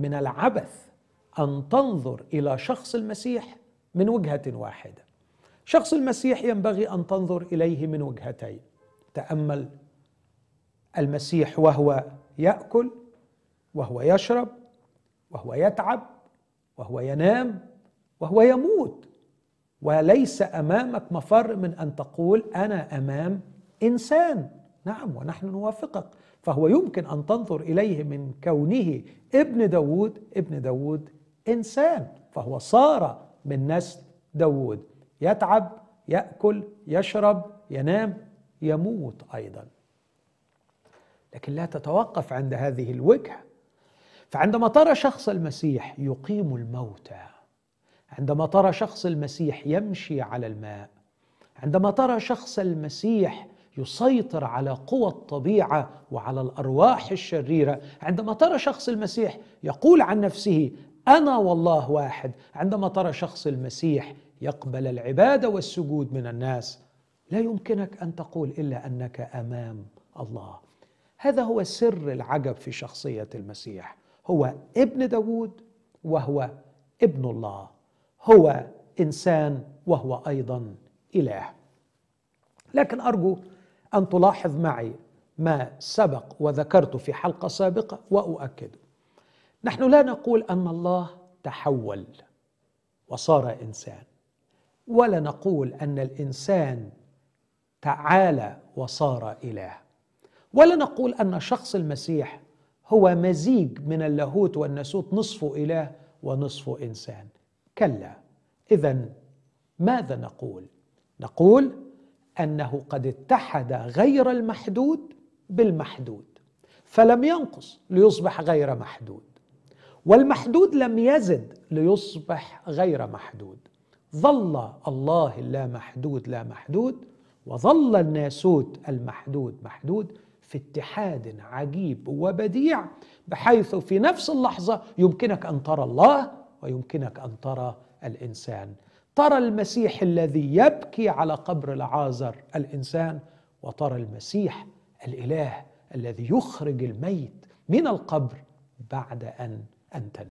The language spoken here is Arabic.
من العبث ان تنظر الى شخص المسيح من وجهه واحده شخص المسيح ينبغي ان تنظر اليه من وجهتين تامل المسيح وهو ياكل وهو يشرب وهو يتعب وهو ينام وهو يموت وليس امامك مفر من ان تقول انا امام انسان نعم ونحن نوافقك فهو يمكن أن تنظر إليه من كونه ابن داود ابن داود إنسان فهو صار من نسل داود يتعب يأكل يشرب ينام يموت أيضا لكن لا تتوقف عند هذه الوجهه فعندما ترى شخص المسيح يقيم الموتى عندما ترى شخص المسيح يمشي على الماء عندما ترى شخص المسيح يسيطر على قوى الطبيعه وعلى الارواح الشريره عندما ترى شخص المسيح يقول عن نفسه انا والله واحد عندما ترى شخص المسيح يقبل العباده والسجود من الناس لا يمكنك ان تقول الا انك امام الله هذا هو سر العجب في شخصيه المسيح هو ابن داوود وهو ابن الله هو انسان وهو ايضا اله لكن ارجو أن تلاحظ معي ما سبق وذكرت في حلقة سابقة وأؤكده نحن لا نقول أن الله تحول وصار إنسان ولا نقول أن الإنسان تعالى وصار إله ولا نقول أن شخص المسيح هو مزيج من اللاهوت والناسوت نصف إله ونصف إنسان كلا إذا ماذا نقول؟ نقول انه قد اتحد غير المحدود بالمحدود فلم ينقص ليصبح غير محدود والمحدود لم يزد ليصبح غير محدود ظل الله لا محدود لا محدود وظل الناسوت المحدود محدود في اتحاد عجيب وبديع بحيث في نفس اللحظه يمكنك ان ترى الله ويمكنك ان ترى الانسان ترى المسيح الذي يبكي على قبر العازر الانسان وترى المسيح الاله الذي يخرج الميت من القبر بعد ان انت